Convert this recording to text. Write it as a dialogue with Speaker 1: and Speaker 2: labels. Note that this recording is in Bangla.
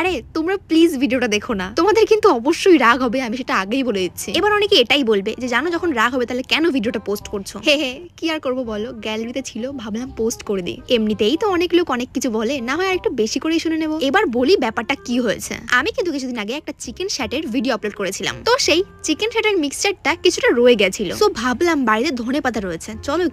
Speaker 1: আরে তোমরা প্লিজ ভিডিওটা দেখো না তোমাদের কিন্তু অবশ্যই রাগ হবে আমি সেটা আগেই বলে দিচ্ছি এবার অনেকে এটাই বলবে যে জানো যখন রাগ হবে তাহলে কেন ভিডিওটা পোস্ট করছো হে হে কি আর করবো বলো গ্যালারিতে ছিল ভাবলাম পোস্ট করে দিই এমনিতেই তো অনেক লোক অনেক কিছু বলে না হয় আর একটু বেশি করে শুনে নেবো এবার বলি ব্যাপারটা কি হয়েছে আমি কিন্তু কিছুদিন আগে একটা চিকেন শ্যাটের ভিডিও আপলোড করেছিলাম তো সেই চিকেন শ্যাটের মিক্সচারটা কিছুটা রয়ে গেছিল তো ভাবলাম বাড়িতে ধনে পাতা রয়েছে চলো